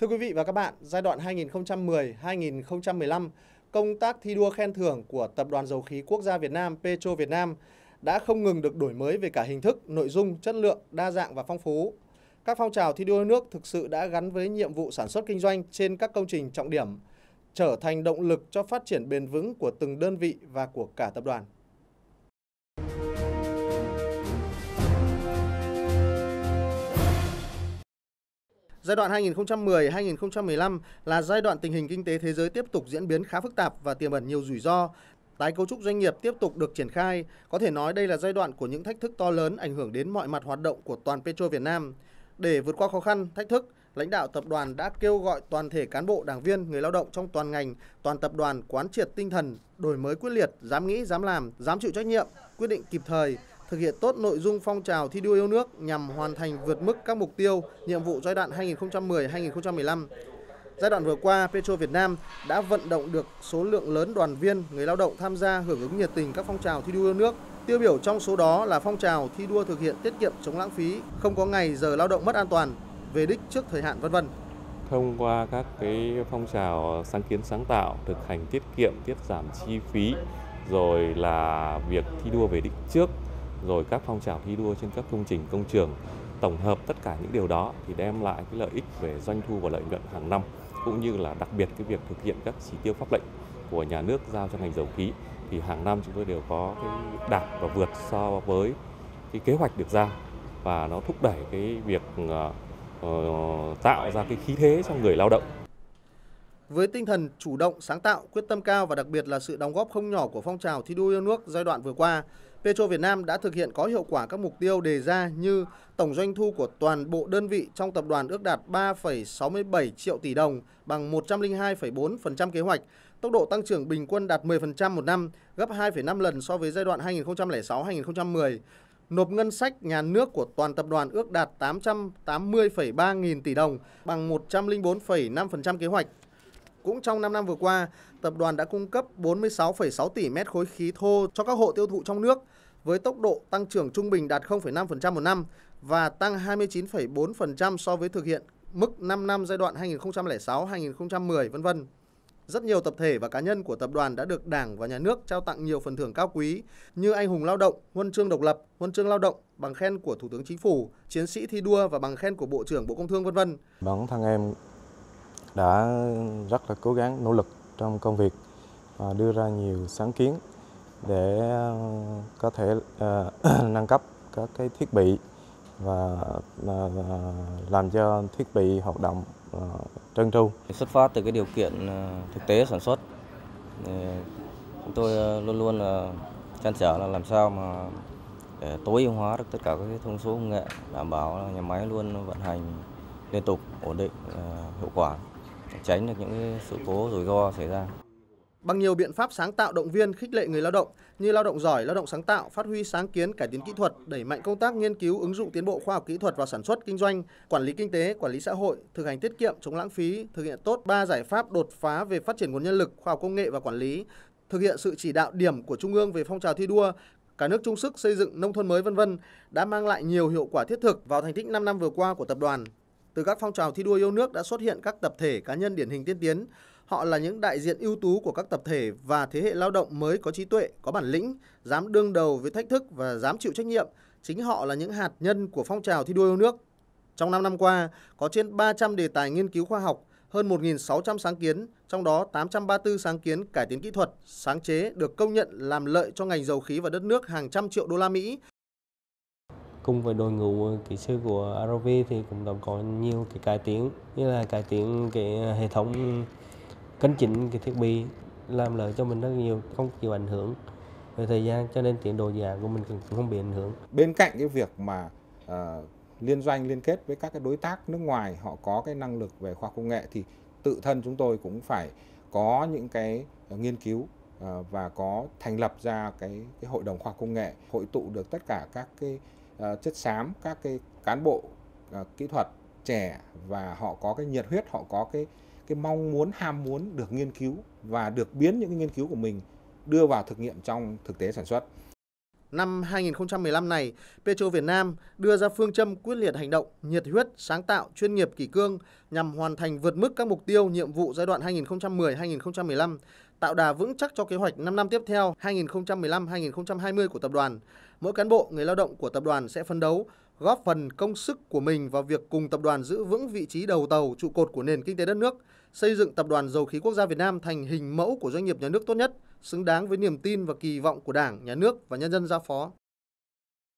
Thưa quý vị và các bạn, giai đoạn 2010-2015, công tác thi đua khen thưởng của Tập đoàn Dầu khí Quốc gia Việt Nam Petro Việt Nam đã không ngừng được đổi mới về cả hình thức, nội dung, chất lượng, đa dạng và phong phú. Các phong trào thi đua nước thực sự đã gắn với nhiệm vụ sản xuất kinh doanh trên các công trình trọng điểm, trở thành động lực cho phát triển bền vững của từng đơn vị và của cả tập đoàn. Giai đoạn 2010-2015 là giai đoạn tình hình kinh tế thế giới tiếp tục diễn biến khá phức tạp và tiềm ẩn nhiều rủi ro. Tái cấu trúc doanh nghiệp tiếp tục được triển khai, có thể nói đây là giai đoạn của những thách thức to lớn ảnh hưởng đến mọi mặt hoạt động của toàn Petro Việt Nam. Để vượt qua khó khăn, thách thức, lãnh đạo tập đoàn đã kêu gọi toàn thể cán bộ, đảng viên, người lao động trong toàn ngành, toàn tập đoàn quán triệt tinh thần, đổi mới quyết liệt, dám nghĩ, dám làm, dám chịu trách nhiệm, quyết định kịp thời, thực hiện tốt nội dung phong trào thi đua yêu nước nhằm hoàn thành vượt mức các mục tiêu, nhiệm vụ giai đoạn 2010-2015. Giai đoạn vừa qua, Petro Việt Nam đã vận động được số lượng lớn đoàn viên, người lao động tham gia hưởng ứng nhiệt tình các phong trào thi đua yêu nước. Tiêu biểu trong số đó là phong trào thi đua thực hiện tiết kiệm chống lãng phí, không có ngày giờ lao động mất an toàn, về đích trước thời hạn vân vân. Thông qua các cái phong trào sáng kiến sáng tạo, thực hành tiết kiệm, tiết giảm chi phí, rồi là việc thi đua về đích trước rồi các phong trào thi đua trên các công trình công trường tổng hợp tất cả những điều đó thì đem lại cái lợi ích về doanh thu và lợi nhuận hàng năm cũng như là đặc biệt cái việc thực hiện các chỉ tiêu pháp lệnh của nhà nước giao cho ngành dầu khí thì hàng năm chúng tôi đều có cái đạt và vượt so với cái kế hoạch được giao và nó thúc đẩy cái việc uh, tạo ra cái khí thế cho người lao động với tinh thần chủ động, sáng tạo, quyết tâm cao và đặc biệt là sự đóng góp không nhỏ của phong trào thi đua yêu nước giai đoạn vừa qua, Petro Việt Nam đã thực hiện có hiệu quả các mục tiêu đề ra như tổng doanh thu của toàn bộ đơn vị trong tập đoàn ước đạt 3,67 triệu tỷ đồng bằng 102,4% kế hoạch, tốc độ tăng trưởng bình quân đạt 10% một năm, gấp 2,5 lần so với giai đoạn 2006-2010. Nộp ngân sách nhà nước của toàn tập đoàn ước đạt 880,3 nghìn tỷ đồng bằng 104,5% kế hoạch. Cũng trong 5 năm vừa qua, tập đoàn đã cung cấp 46,6 tỷ mét khối khí thô cho các hộ tiêu thụ trong nước với tốc độ tăng trưởng trung bình đạt 0,5% một năm và tăng 29,4% so với thực hiện mức 5 năm giai đoạn 2006-2010 vân vân. Rất nhiều tập thể và cá nhân của tập đoàn đã được Đảng và Nhà nước trao tặng nhiều phần thưởng cao quý như Anh hùng lao động, Huân chương độc lập, Huân chương lao động, bằng khen của Thủ tướng Chính phủ, Chiến sĩ thi đua và bằng khen của Bộ trưởng Bộ Công Thương vân vân. Bản vâng, thân em đã rất là cố gắng nỗ lực trong công việc và đưa ra nhiều sáng kiến để ờ, có thể ờ, nâng cấp các cái thiết bị và làm cho thiết bị hoạt động ờ, trơn tru. Xuất phát từ cái điều kiện thực tế sản xuất, chúng tôi luôn luôn là chăn trở là làm sao mà để tối ưu hóa được tất cả các thông số công nghệ, đảm bảo nhà máy luôn vận hành liên tục, ổn định, hiệu quả tránh được những sự cố rủi ro xảy ra. Bằng nhiều biện pháp sáng tạo động viên khích lệ người lao động như lao động giỏi, lao động sáng tạo, phát huy sáng kiến, cải tiến kỹ thuật, đẩy mạnh công tác nghiên cứu ứng dụng tiến bộ khoa học kỹ thuật vào sản xuất kinh doanh, quản lý kinh tế, quản lý xã hội, thực hành tiết kiệm, chống lãng phí, thực hiện tốt ba giải pháp đột phá về phát triển nguồn nhân lực, khoa học công nghệ và quản lý, thực hiện sự chỉ đạo điểm của trung ương về phong trào thi đua, cả nước chung sức xây dựng nông thôn mới vân vân đã mang lại nhiều hiệu quả thiết thực vào thành tích 5 năm vừa qua của tập đoàn. Từ các phong trào thi đua yêu nước đã xuất hiện các tập thể cá nhân điển hình tiên tiến. Họ là những đại diện ưu tú của các tập thể và thế hệ lao động mới có trí tuệ, có bản lĩnh, dám đương đầu với thách thức và dám chịu trách nhiệm. Chính họ là những hạt nhân của phong trào thi đua yêu nước. Trong 5 năm qua, có trên 300 đề tài nghiên cứu khoa học, hơn 1.600 sáng kiến, trong đó 834 sáng kiến cải tiến kỹ thuật, sáng chế được công nhận làm lợi cho ngành dầu khí và đất nước hàng trăm triệu đô la Mỹ, cùng với đội ngũ kỹ sư của ROV thì cũng đã có nhiều cái cải tiến như là cải tiến cái hệ thống cân chỉnh cái thiết bị làm lợi cho mình rất nhiều không chịu ảnh hưởng về thời gian cho nên tiến độ dự của mình cũng không bị ảnh hưởng bên cạnh cái việc mà uh, liên doanh liên kết với các cái đối tác nước ngoài họ có cái năng lực về khoa công nghệ thì tự thân chúng tôi cũng phải có những cái nghiên cứu ờ, và có thành lập ra cái, cái hội đồng khoa công nghệ hội tụ được tất cả các cái Ờ, chất xám các cái cán bộ ờ, kỹ thuật trẻ và họ có cái nhiệt huyết họ có cái cái mong muốn ham muốn được nghiên cứu và được biến những cái nghiên cứu của mình đưa vào thực nghiệm trong thực tế sản xuất năm 2015 này, Petro Việt Nam đưa ra phương châm quyết liệt hành động, nhiệt huyết, sáng tạo, chuyên nghiệp kỷ cương nhằm hoàn thành vượt mức các mục tiêu, nhiệm vụ giai đoạn 2010-2015, tạo đà vững chắc cho kế hoạch 5 năm tiếp theo 2015-2020 của tập đoàn. Mỗi cán bộ, người lao động của tập đoàn sẽ phấn đấu góp phần công sức của mình vào việc cùng tập đoàn giữ vững vị trí đầu tàu trụ cột của nền kinh tế đất nước, xây dựng Tập đoàn Dầu khí Quốc gia Việt Nam thành hình mẫu của doanh nghiệp nhà nước tốt nhất, xứng đáng với niềm tin và kỳ vọng của Đảng, Nhà nước và nhân dân giao phó.